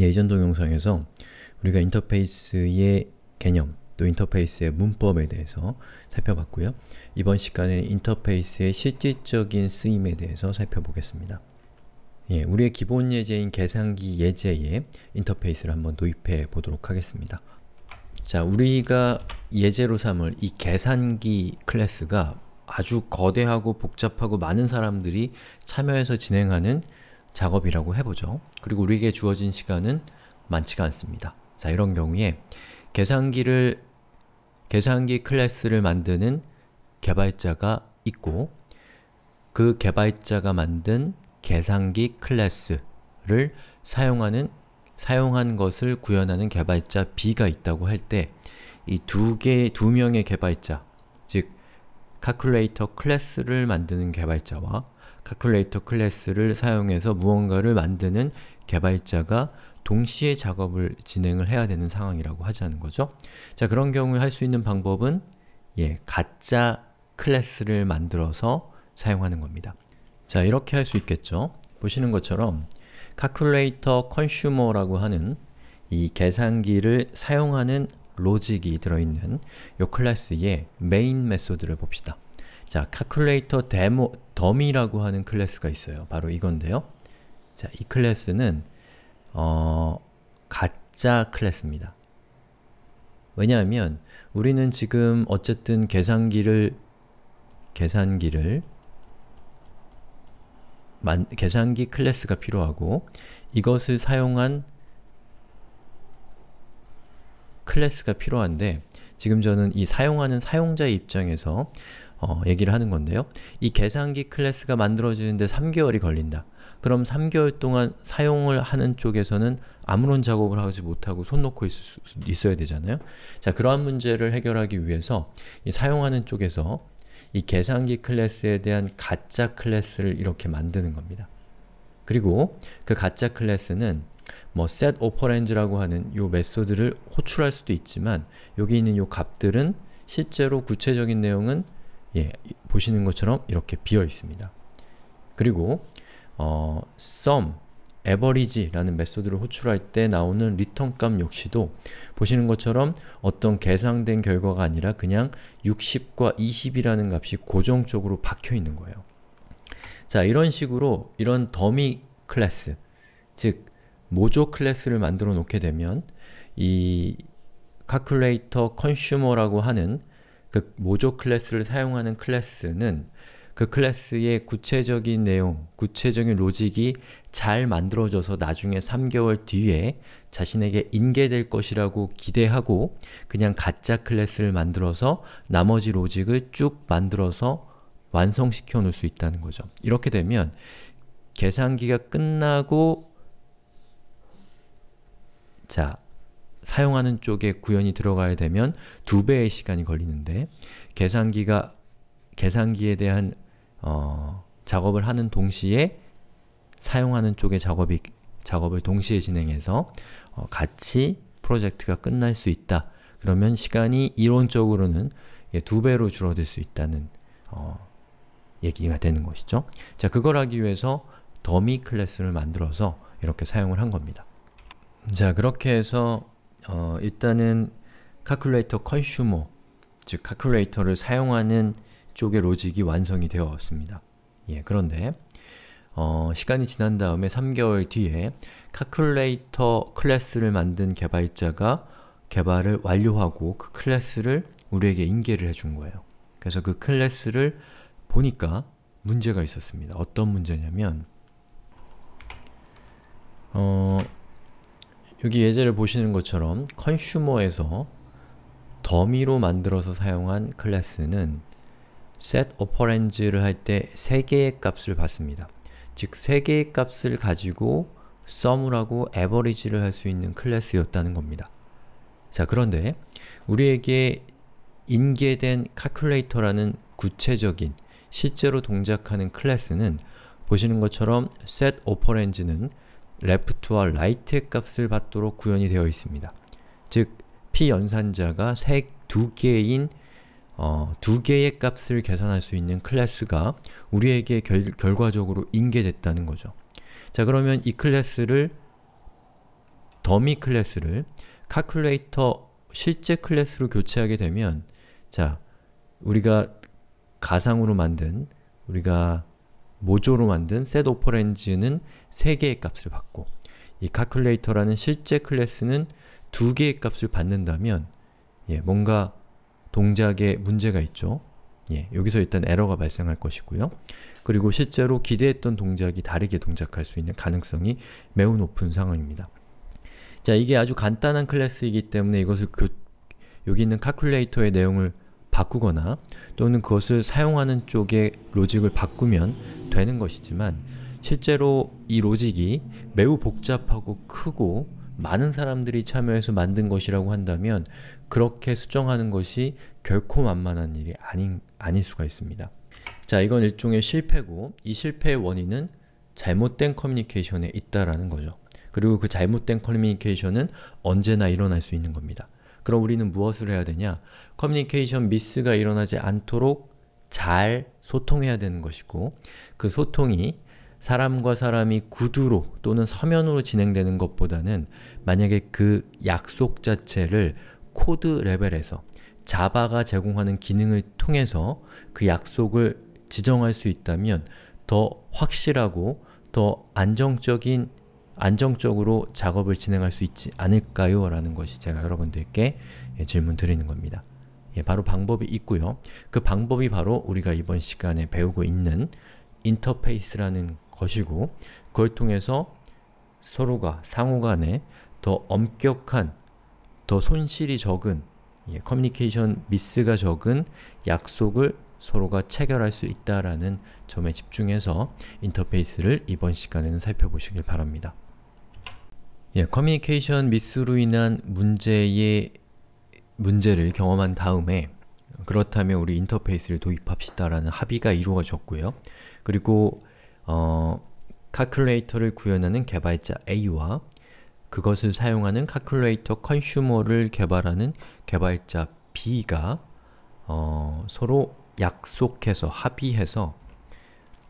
예전 동영상에서 우리가 인터페이스의 개념, 또 인터페이스의 문법에 대해서 살펴봤고요. 이번 시간에는 인터페이스의 실질적인 쓰임에 대해서 살펴보겠습니다. 예, 우리의 기본 예제인 계산기 예제에 인터페이스를 한번 도입해 보도록 하겠습니다. 자, 우리가 예제로 삼을 이 계산기 클래스가 아주 거대하고 복잡하고 많은 사람들이 참여해서 진행하는 작업이라고 해보죠. 그리고 우리에게 주어진 시간은 많지가 않습니다. 자, 이런 경우에 계산기를 계산기 클래스를 만드는 개발자가 있고 그 개발자가 만든 계산기 클래스를 사용하는 사용한 것을 구현하는 개발자 B가 있다고 할 때 이 두 개, 두 명의 개발자, 즉 calculator 클래스를 만드는 개발자와 calculator 클래스를 사용해서 무언가를 만드는 개발자가 동시에 작업을 진행을 해야 되는 상황이라고 하자는 거죠. 자, 그런 경우에 할 수 있는 방법은 예, 가짜 클래스를 만들어서 사용하는 겁니다. 자, 이렇게 할 수 있겠죠. 보시는 것처럼 calculator consumer라고 하는 이 계산기를 사용하는 로직이 들어있는 이 클래스의 메인 메소드를 봅시다. 자, calculator demo, 덤이라고 하는 클래스가 있어요. 바로 이건데요. 자, 이 클래스는 어, 가짜 클래스입니다. 왜냐하면 우리는 지금 어쨌든 계산기를 계산기를 만, 계산기 클래스가 필요하고 이것을 사용한 클래스가 필요한데 지금 저는 이 사용하는 사용자의 입장에서 어, 얘기를 하는 건데요. 이 계산기 클래스가 만들어지는데 3개월이 걸린다. 그럼 3개월 동안 사용을 하는 쪽에서는 아무런 작업을 하지 못하고 손 놓고 있을 있어야 되잖아요. 자, 그러한 문제를 해결하기 위해서 사용하는 쪽에서 이 계산기 클래스에 대한 가짜 클래스를 이렇게 만드는 겁니다. 그리고 그 가짜 클래스는 뭐 set operands라고 하는 요 메소드를 호출할 수도 있지만 여기 있는 요 값들은 실제로 구체적인 내용은 예, 보시는 것처럼 이렇게 비어 있습니다. 그리고 어, sum, average라는 메소드를 호출할 때 나오는 return 값 역시도 보시는 것처럼 어떤 계상된 결과가 아니라 그냥 60과 20이라는 값이 고정적으로 박혀 있는 거예요. 자, 이런 식으로 이런 더미 클래스, 즉 모조 클래스를 만들어 놓게 되면 이 calculator consumer라고 하는 그 모조 클래스를 사용하는 클래스는 그 클래스의 구체적인 내용, 구체적인 로직이 잘 만들어져서 나중에 3개월 뒤에 자신에게 인계될 것이라고 기대하고 그냥 가짜 클래스를 만들어서 나머지 로직을 쭉 만들어서 완성시켜 놓을 수 있다는 거죠. 이렇게 되면 계산기가 끝나고 자, 사용하는 쪽에 구현이 들어가야 되면 두 배의 시간이 걸리는데 계산기가 계산기에 대한 어, 작업을 하는 동시에 사용하는 쪽의 작업이 작업을 동시에 진행해서 어, 같이 프로젝트가 끝날 수 있다. 그러면 시간이 이론적으로는 두 배로 줄어들 수 있다는 어, 얘기가 되는 것이죠. 자, 그걸 하기 위해서 더미 클래스를 만들어서 이렇게 사용을 한 겁니다. 자, 그렇게 해서 어, 일단은 카큘레이터 컨슈머, 즉 카큘레이터를 사용하는 쪽의 로직이 완성이 되었습니다. 예, 그런데 어, 시간이 지난 다음에 3개월 뒤에 카큘레이터 클래스를 만든 개발자가 개발을 완료하고 그 클래스를 우리에게 인계를 해준 거예요. 그래서 그 클래스를 보니까 문제가 있었습니다. 어떤 문제냐면 어, 여기 예제를 보시는 것처럼 컨슈머에서 더미로 만들어서 사용한 클래스는 set operands를 할 때 3개의 값을 받습니다. 즉 3개의 값을 가지고 s u m 라고 average를 할 수 있는 클래스였다는 겁니다. 자 그런데 우리에게 인계된 calculator라는 구체적인 실제로 동작하는 클래스는 보시는 것처럼 set operands는 left와 right의 값을 받도록 구현이 되어 있습니다. 즉, p 연산자가 세, 두 개인 어, 두 개의 값을 계산할 수 있는 클래스가 우리에게 결, 결과적으로 인계됐다는 거죠. 자 그러면 이 클래스를 더미 클래스를 카큘레이터 실제 클래스로 교체하게 되면 자 우리가 가상으로 만든 우리가 모조로 만든 set 오퍼렌즈는 3개의 값을 받고 이 calculator라는 실제 클래스는 2개의 값을 받는다면 예, 뭔가 동작에 문제가 있죠. 예, 여기서 일단 에러가 발생할 것이고요. 그리고 실제로 기대했던 동작이 다르게 동작할 수 있는 가능성이 매우 높은 상황입니다. 자, 이게 아주 간단한 클래스이기 때문에 이것을 교, 여기 있는 l a t o r 의 내용을 바꾸거나 또는 그것을 사용하는 쪽의 로직을 바꾸면 되는 것이지만 실제로 이 로직이 매우 복잡하고 크고 많은 사람들이 참여해서 만든 것이라고 한다면 그렇게 수정하는 것이 결코 만만한 일이 아닌, 아닐 수가 있습니다. 자, 이건 일종의 실패고 이 실패의 원인은 잘못된 커뮤니케이션에 있다라는 거죠. 그리고 그 잘못된 커뮤니케이션은 언제나 일어날 수 있는 겁니다. 그럼 우리는 무엇을 해야 되냐? 커뮤니케이션 미스가 일어나지 않도록 잘 소통해야 되는 것이고 그 소통이 사람과 사람이 구두로 또는 서면으로 진행되는 것보다는 만약에 그 약속 자체를 코드 레벨에서 자바가 제공하는 기능을 통해서 그 약속을 지정할 수 있다면 더 확실하고 더 안정적인 안정적으로 작업을 진행할 수 있지 않을까요? 라는 것이 제가 여러분들께 예, 질문 드리는 겁니다. 예, 바로 방법이 있고요. 그 방법이 바로 우리가 이번 시간에 배우고 있는 인터페이스라는 것이고 그걸 통해서 서로가 상호 간에 더 엄격한, 더 손실이 적은, 예, 커뮤니케이션 미스가 적은 약속을 서로가 체결할 수 있다라는 점에 집중해서 인터페이스를 이번 시간에는 살펴보시길 바랍니다. 예, 커뮤니케이션 미스로 인한 문제의 문제를 경험한 다음에 그렇다면 우리 인터페이스를 도입합시다라는 합의가 이루어졌고요. 그리고 어, 카큘레이터를 구현하는 개발자 A와 그것을 사용하는 카큘레이터 컨슈머를 개발하는 개발자 B가 어, 서로 약속해서 합의해서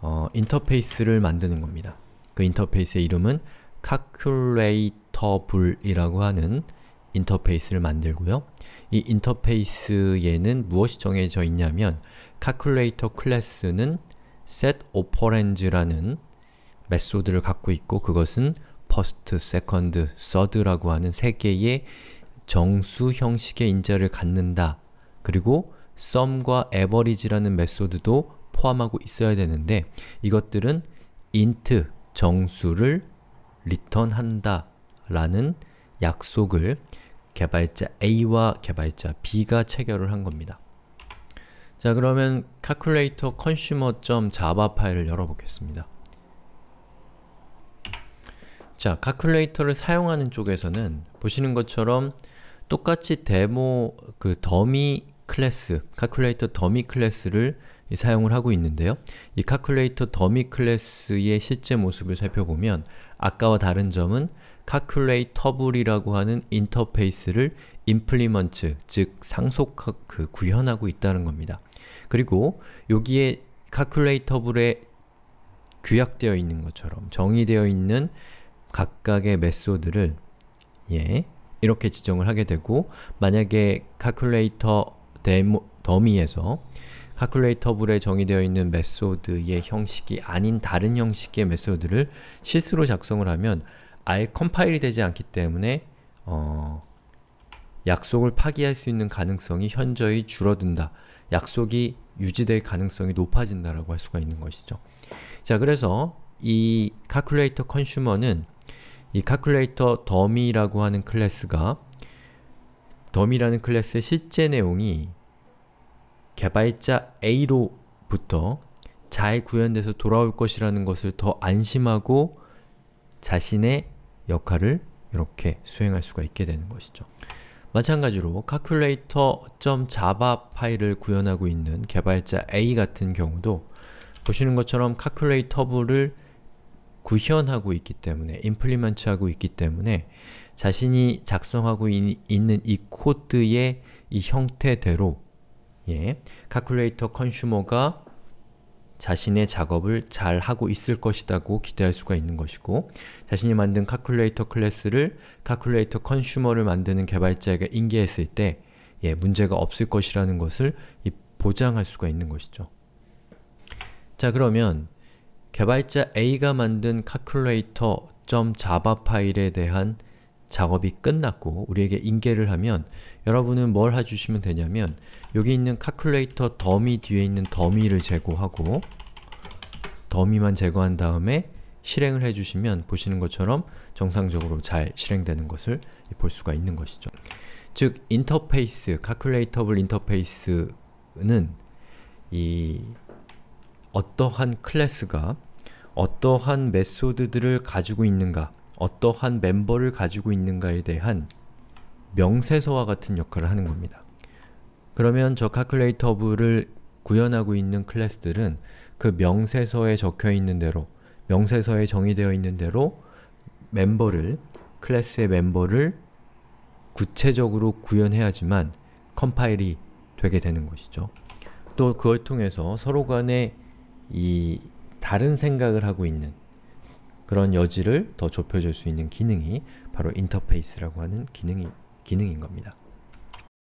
어, 인터페이스를 만드는 겁니다. 그 인터페이스의 이름은 카큘레이터불이라고 하는 인터페이스를 만들고요. 이 인터페이스에는 무엇이 정해져 있냐면 카큘레이터 클래스는 setOperands라는 메소드를 갖고 있고 그것은 first, second, third라고 하는 세 개의 정수 형식의 인자를 갖는다. 그리고 sum과 average라는 메소드도 포함하고 있어야 되는데 이것들은 int 정수를 r e t u r n 한다 라는 약속을 개발자 A와 개발자 B가 체결을 한 겁니다. 자 그러면 calculator consumer.java 파일을 열어보겠습니다. 자, calculator를 사용하는 쪽에서는 보시는 것처럼 똑같이 데모 그 더미 클래스, calculator d u m 더미 클래스를 사용을 하고 있는데요. 이 calculator d u m 더미 클래스의 실제 모습을 살펴보면 아까와 다른 점은 calculator이라고 하는 인터페이스를 implement, 즉 상속 그 구현하고 있다는 겁니다. 그리고 여기에 calculator블에 규약되어 있는 것처럼 정의되어 있는 각각의 메소드를 예, 이렇게 지정을 하게 되고 만약에 calculator 데모, 더미에서 calculator블에 정의되어 있는 메소드의 형식이 아닌 다른 형식의 메소드를 실수로 작성을 하면 아예 컴파일이 되지 않기 때문에 어, 약속을 파기할 수 있는 가능성이 현저히 줄어든다. 약속이 유지될 가능성이 높아진다라고 할 수가 있는 것이죠. 자, 그래서 이 calculator consumer는 이 calculator dummy라고 하는 클래스가 dummy라는 클래스의 실제 내용이 개발자 A로부터 잘 구현돼서 돌아올 것이라는 것을 더 안심하고 자신의 역할을 이렇게 수행할 수가 있게 되는 것이죠. 마찬가지로 calculator.java 파일을 구현하고 있는 개발자 A 같은 경우도 보시는 것처럼 calculator를 구현하고 있기 때문에, implement하고 있기 때문에 자신이 작성하고 있, 는이 코드의 이 형태대로 예, calculator consumer가 자신의 작업을 잘 하고 있을 것이라고 기대할 수가 있는 것이고 자신이 만든 카큘레이터 클래스를 카큘레이터 컨슈머를 만드는 개발자에게 인계했을 때 예, 문제가 없을 것이라는 것을 보장할 수가 있는 것이죠. 자 그러면 개발자 A가 만든 c a l c u j a v a 파일에 대한 작업이 끝났고 우리에게 인계를 하면 여러분은 뭘 해주시면 되냐면 여기 있는 c c a l u 카큘레이터 더미 뒤에 있는 더미를 제거하고 더미만 제거한 다음에 실행을 해주시면 보시는 것처럼 정상적으로 잘 실행되는 것을 볼 수가 있는 것이죠. 즉, 인터페이스, 카큘레이터 e 인터페이스는 이 어떠한 클래스가 어떠한 메소드들을 가지고 있는가 어떠한 멤버를 가지고 있는가에 대한 명세서와 같은 역할을 하는 겁니다. 그러면 저 카클레이터부를 구현하고 있는 클래스들은 그 명세서에 적혀 있는 대로 명세서에 정의되어 있는 대로 멤버를 클래스의 멤버를 구체적으로 구현해야지만 컴파일이 되게 되는 것이죠. 또 그걸 통해서 서로 간에 이 다른 생각을 하고 있는 그런 여지를 더 좁혀줄 수 있는 기능이 바로 인터페이스라고 하는 기능이, 기능인 겁니다.